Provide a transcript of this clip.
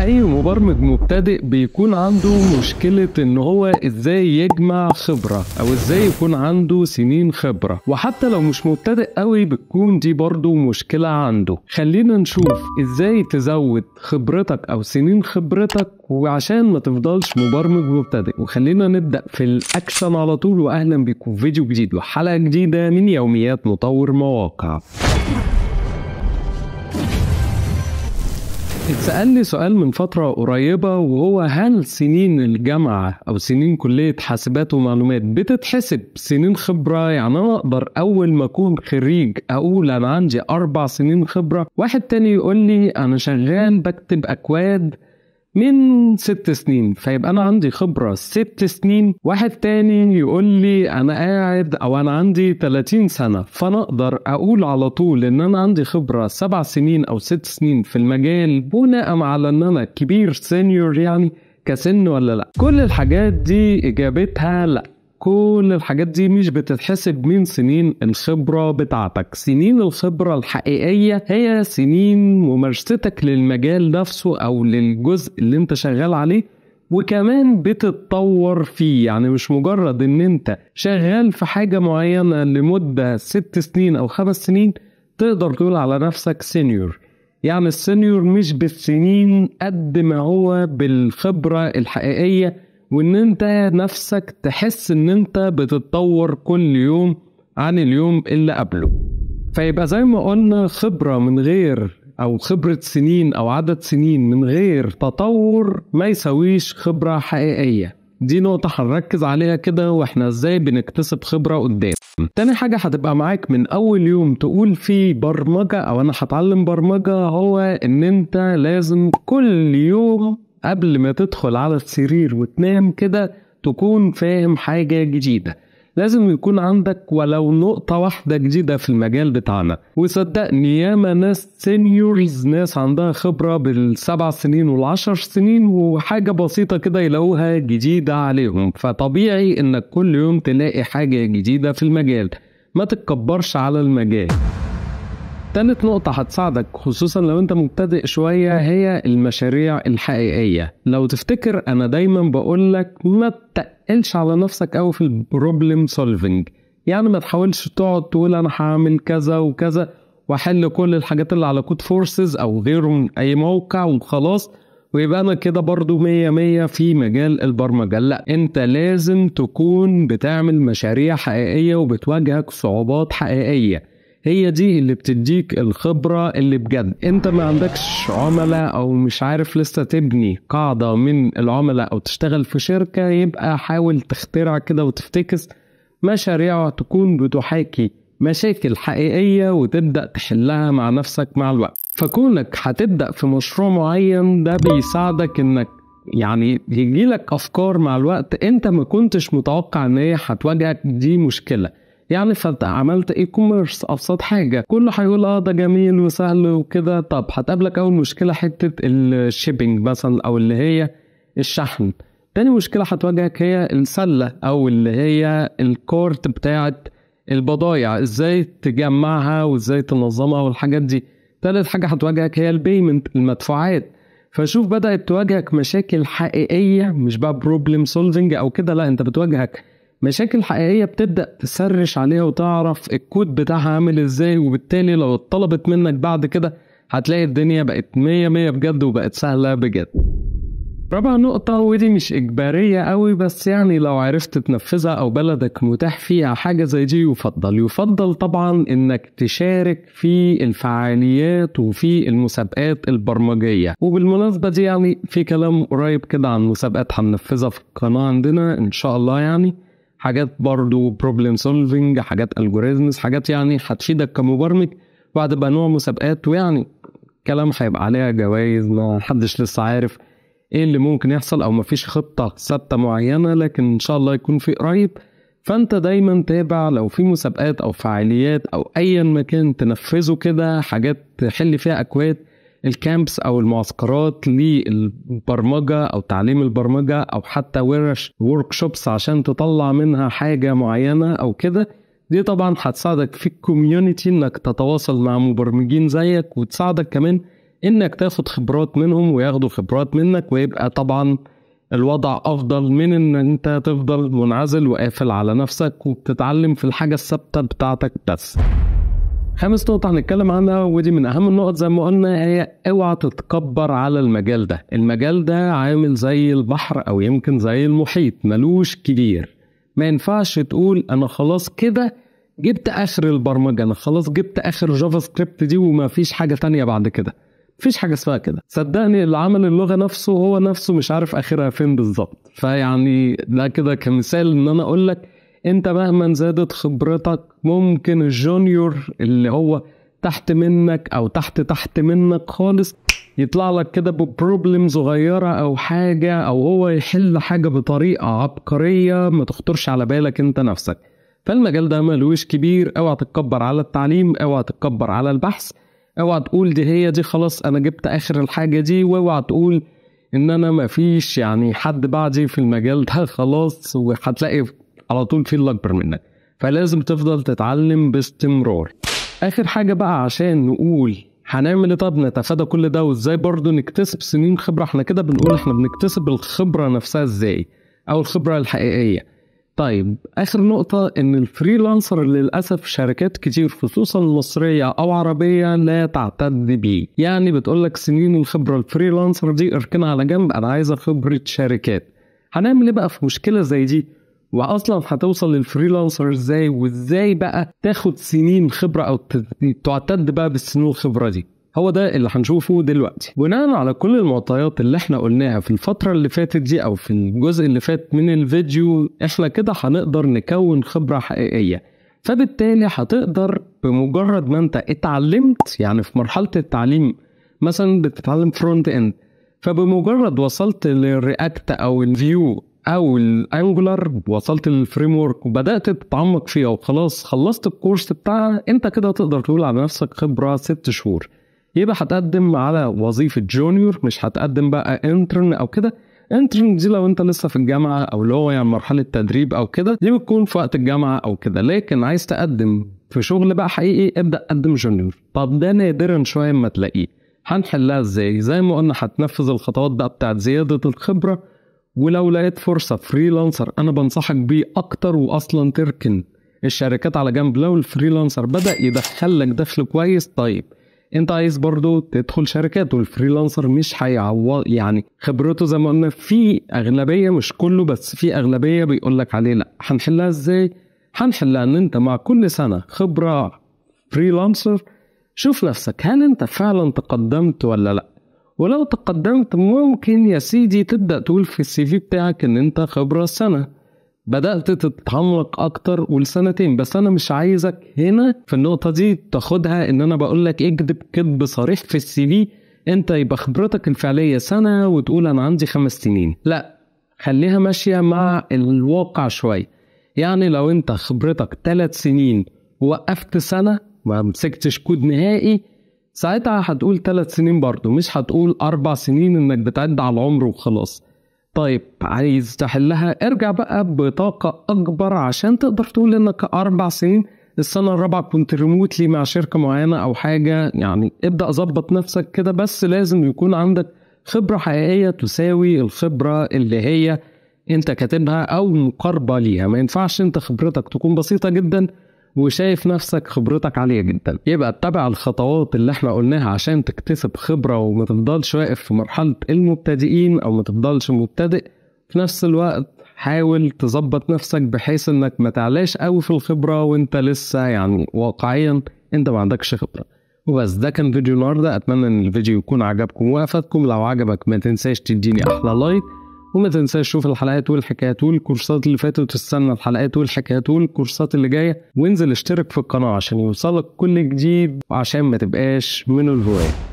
اي مبرمج مبتدئ بيكون عنده مشكله ان هو ازاي يجمع خبره او ازاي يكون عنده سنين خبره وحتى لو مش مبتدئ قوي بتكون دي برضه مشكله عنده خلينا نشوف ازاي تزود خبرتك او سنين خبرتك وعشان ما تفضلش مبرمج مبتدئ وخلينا نبدا في الاكشن على طول واهلا بيكم فيديو جديد وحلقه جديده من يوميات مطور مواقع اتسألني سؤال من فترة قريبة وهو هل سنين الجامعة أو سنين كلية حاسبات ومعلومات بتتحسب سنين خبرة يعني أنا أقدر أول ما أكون خريج أقول أنا عندي أربع سنين خبرة واحد تاني يقول لي أنا شغال بكتب أكواد من ست سنين فيبقى انا عندي خبره ست سنين واحد تاني يقول لي انا قاعد او انا عندي 30 سنه فانا اقدر اقول على طول ان انا عندي خبره سبع سنين او ست سنين في المجال بناء على ان انا كبير سينيور يعني كسن ولا لا كل الحاجات دي اجابتها لا كل الحاجات دي مش بتتحسب من سنين الخبرة بتاعتك سنين الخبرة الحقيقية هي سنين ممارستك للمجال نفسه أو للجزء اللي انت شغال عليه وكمان بتتطور فيه يعني مش مجرد ان انت شغال في حاجة معينة لمدة ست سنين او خمس سنين تقدر تقول على نفسك سينيور يعني السينيور مش بالسنين قد ما هو بالخبرة الحقيقية وان انت نفسك تحس ان انت بتتطور كل يوم عن اليوم اللي قبله فيبقى زي ما قلنا خبرة من غير أو خبرة سنين أو عدد سنين من غير تطور ما يساويش خبرة حقيقية دي نقطة هنركز عليها كده واحنا ازاي بنكتسب خبرة قدام تاني حاجة هتبقى معاك من أول يوم تقول فيه برمجة أو أنا هتعلم برمجة هو إن أنت لازم كل يوم قبل ما تدخل على السرير وتنام كده تكون فاهم حاجة جديدة لازم يكون عندك ولو نقطة واحدة جديدة في المجال بتاعنا وصدقني ياما ناس سينيورز ناس عندها خبرة بالسبع سنين والعشر سنين وحاجة بسيطة كده يلاقوها جديدة عليهم فطبيعي انك كل يوم تلاقي حاجة جديدة في المجال ما تتكبرش على المجال تالت نقطة هتساعدك خصوصا لو انت مبتدئ شوية هي المشاريع الحقيقية لو تفتكر انا دايما بقولك ما تقلش على نفسك اوي في البروبلم سولفنج يعني ما تحاولش تقعد تقول انا هعمل كذا وكذا واحل كل الحاجات اللي على كود فورسز او غيره من اي موقع وخلاص ويبقى انا كده برضو مية مية في مجال البرمجة لا انت لازم تكون بتعمل مشاريع حقيقية وبتواجهك صعوبات حقيقية هي دي اللي بتديك الخبرة اللي بجد انت ما عندكش عملاء او مش عارف لسه تبني قاعدة من العملاء او تشتغل في شركة يبقى حاول تخترع كده وتفتكس مشاريع تكون بتحاكي مشاكل حقيقية وتبدأ تحلها مع نفسك مع الوقت فكونك هتبدأ في مشروع معين ده بيساعدك انك يعني يجيلك افكار مع الوقت انت ما كنتش متوقع ان هي هتواجهك دي مشكله يعني فعملت اي كوميرس ابسط حاجه كله هيقول اه ده جميل وسهل وكده طب هتقابلك اول مشكله حته الشيبنج مثلا او اللي هي الشحن تاني مشكله هتواجهك هي السله او اللي هي الكورت بتاعه البضايع ازاي تجمعها وازاي تنظمها والحاجات دي تالت حاجه هتواجهك هي البيمنت المدفوعات فشوف بدأت تواجهك مشاكل حقيقية مش بقى بروبلم سولفنج أو كده لا أنت بتواجهك مشاكل حقيقيه بتبدا تسرش عليها وتعرف الكود بتاعها عامل ازاي وبالتالي لو اتطلبت منك بعد كده هتلاقي الدنيا بقت مية مية بجد وبقت سهلة بجد رابع نقطة ودي مش إجبارية قوي بس يعني لو عرفت تنفذها أو بلدك متاح فيها حاجة زي دي يفضل يفضل طبعا إنك تشارك في الفعاليات وفي المسابقات البرمجية وبالمناسبة دي يعني في كلام قريب كده عن مسابقات هننفذها في القناة عندنا إن شاء الله يعني حاجات برضو بروبلم سولفنج حاجات الجوريزمز حاجات يعني هتفيدك كمبرمج بعد بقى نوع مسابقات ويعني كلام هيبقى عليها جوائز ما حدش لسه عارف ايه اللي ممكن يحصل او مفيش خطه ثابته معينه لكن ان شاء الله يكون في قريب فانت دايما تابع لو في مسابقات او فعاليات او ايا ما كان تنفذه كده حاجات تحل فيها اكواد الكامبس او المعسكرات للبرمجه او تعليم البرمجه او حتى ورش ورك شوبس عشان تطلع منها حاجه معينه او كده دي طبعا هتساعدك في الكوميونتي انك تتواصل مع مبرمجين زيك وتساعدك كمان انك تاخد خبرات منهم وياخدوا خبرات منك ويبقى طبعا الوضع افضل من ان انت تفضل منعزل وقافل على نفسك وبتتعلم في الحاجه الثابته بتاعتك بس خامس نقطة هنتكلم عنها ودي من أهم النقط زي ما قلنا هي اوعى تتكبر على المجال ده، المجال ده عامل زي البحر أو يمكن زي المحيط ملوش كبير، ما ينفعش تقول أنا خلاص كده جبت آخر البرمجة، أنا خلاص جبت آخر جافا سكريبت دي ومفيش حاجة تانية بعد كده، مفيش حاجة اسمها كده، صدقني اللي عمل اللغة نفسه هو نفسه مش عارف آخرها فين بالظبط، فيعني ده كده كمثال إن أنا أقول لك أنت مهما زادت خبرتك ممكن الجونيور اللي هو تحت منك او تحت تحت منك خالص يطلع لك كده ببروبلم صغيرة أو حاجة أو هو يحل حاجة بطريقة عبقرية ما تخطرش على بالك أنت نفسك فالمجال ده ملوش كبير اوعى تتكبر على التعليم اوعى تتكبر على البحث اوعى تقول دي هي دي خلاص انا جبت اخر الحاجة دي واوعى تقول ان انا مفيش يعني حد بعدي في المجال ده خلاص وهتلاقي على طول في اللي اكبر منك فلازم تفضل تتعلم باستمرار اخر حاجه بقى عشان نقول هنعمل ايه طب نتفادى كل ده وازاي برضه نكتسب سنين خبره احنا كده بنقول احنا بنكتسب الخبره نفسها ازاي او الخبره الحقيقيه طيب اخر نقطه ان الفريلانسر للاسف شركات كتير خصوصا مصريه او عربيه لا تعتد بيه يعني بتقولك سنين الخبره الفريلانسر دي اركنها على جنب انا عايزه خبره شركات هنعمل ايه بقى في مشكله زي دي واصلا هتوصل للفريلانسر ازاي وازاي بقى تاخد سنين خبره او تعتد بقى بالسنين الخبره دي هو ده اللي هنشوفه دلوقتي بناء على كل المعطيات اللي احنا قلناها في الفترة اللي فاتت دي او في الجزء اللي فات من الفيديو احنا كده هنقدر نكون خبرة حقيقية فبالتالي هتقدر بمجرد ما انت اتعلمت يعني في مرحلة التعليم مثلا بتتعلم فرونت اند فبمجرد وصلت للرياكت او الفيو او الانجولار وصلت للفريم ورك وبدات تتعمق فيها وخلاص خلصت الكورس بتاعها انت كده تقدر تقول على نفسك خبره ست شهور يبقى هتقدم على وظيفه جونيور مش هتقدم بقى انترن او كده انترن دي لو انت لسه في الجامعه او اللي هو يعني مرحله تدريب او كده دي بتكون في وقت الجامعه او كده لكن عايز تقدم في شغل بقى حقيقي ابدا قدم جونيور طب ده نادرا شويه ما تلاقيه هنحلها ازاي زي ما قلنا هتنفذ الخطوات بقى بتاعت زياده الخبره ولو لقيت فرصة فريلانسر أنا بنصحك بيه أكتر وأصلا تركن الشركات على جنب لو الفريلانسر بدأ يدخل لك دخل كويس طيب انت عايز برضو تدخل شركات والفريلانسر مش هيعوض يعني خبرته زي ما قلنا في اغلبيه مش كله بس في اغلبيه بيقول لك عليه لا هنحلها ازاي هنحلها ان انت مع كل سنه خبره فريلانسر شوف نفسك هل انت فعلا تقدمت ولا لا ولو تقدمت ممكن يا سيدي تبدأ تقول في السي في بتاعك إن أنت خبرة سنة بدأت تتعمق أكتر ولسنتين بس أنا مش عايزك هنا في النقطة دي تاخدها إن أنا بقول لك اكذب كذب صريح في السي في أنت يبقى خبرتك الفعلية سنة وتقول أنا عندي خمس سنين لا خليها ماشية مع الواقع شوية يعني لو أنت خبرتك ثلاث سنين وقفت سنة ما مسكتش كود نهائي ساعتها هتقول ثلاث سنين برضه مش هتقول أربع سنين إنك بتعد على العمر وخلاص طيب عايز تحلها ارجع بقى بطاقة أكبر عشان تقدر تقول إنك أربع سنين السنة الرابعة كنت ريموتلي مع شركة معينة أو حاجة يعني ابدأ ظبط نفسك كده بس لازم يكون عندك خبرة حقيقية تساوي الخبرة اللي هي أنت كاتبها أو مقاربة ليها ما ينفعش أنت خبرتك تكون بسيطة جدا وشايف نفسك خبرتك عالية جدا يبقى اتبع الخطوات اللي احنا قلناها عشان تكتسب خبرة وما تفضلش واقف في مرحلة المبتدئين أو ما تفضلش مبتدئ في نفس الوقت حاول تظبط نفسك بحيث انك ما تعلاش قوي في الخبره وانت لسه يعني واقعيا انت ما عندكش خبره وبس ده كان فيديو النهارده اتمنى ان الفيديو يكون عجبكم وافدكم لو عجبك ما تنساش تديني احلى لايك وما تنساش شوف الحلقات والحكايات والكورسات اللي فاتت وتستنى الحلقات والحكايات والكورسات اللي جايه وانزل اشترك في القناه عشان يوصلك كل جديد وعشان ما تبقاش من الهوايه